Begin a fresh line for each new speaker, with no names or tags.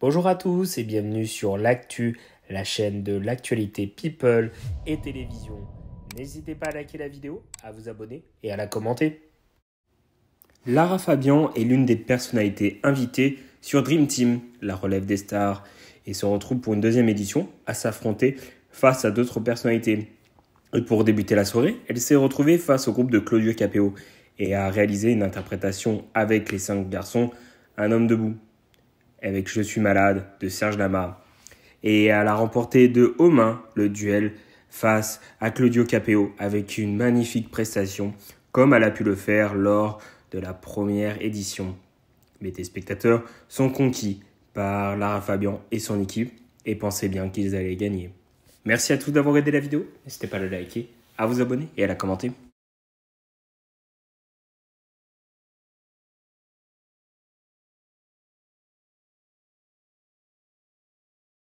Bonjour à tous et bienvenue sur l'actu, la chaîne de l'actualité people et télévision. N'hésitez pas à liker la vidéo, à vous abonner et à la commenter. Lara Fabian est l'une des personnalités invitées sur Dream Team, la relève des stars, et se retrouve pour une deuxième édition à s'affronter face à d'autres personnalités. Et pour débuter la soirée, elle s'est retrouvée face au groupe de Claudio Capéo et a réalisé une interprétation avec les cinq garçons, Un homme debout avec Je suis malade de Serge Lama. Et elle a remporté de haut mains le duel face à Claudio Capeo avec une magnifique prestation comme elle a pu le faire lors de la première édition. tes téléspectateurs sont conquis par Lara Fabian et son équipe et pensaient bien qu'ils allaient gagner. Merci à tous d'avoir aidé la vidéo, n'hésitez pas à le liker, à vous abonner et à la commenter.